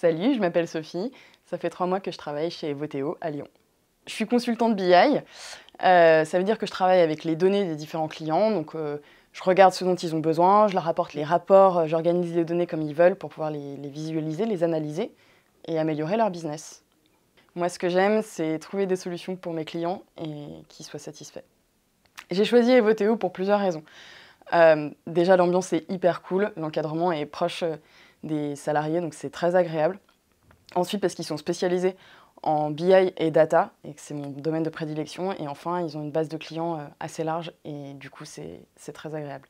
Salut, je m'appelle Sophie. Ça fait trois mois que je travaille chez Votéo à Lyon. Je suis consultante BI. Euh, ça veut dire que je travaille avec les données des différents clients. Donc, euh, je regarde ce dont ils ont besoin, je leur apporte les rapports, euh, j'organise les données comme ils veulent pour pouvoir les, les visualiser, les analyser et améliorer leur business. Moi, ce que j'aime, c'est trouver des solutions pour mes clients et qu'ils soient satisfaits. J'ai choisi Evoteo pour plusieurs raisons. Euh, déjà, l'ambiance est hyper cool, l'encadrement est proche euh, des salariés, donc c'est très agréable. Ensuite, parce qu'ils sont spécialisés en BI et data, et que c'est mon domaine de prédilection. Et enfin, ils ont une base de clients euh, assez large, et du coup, c'est très agréable.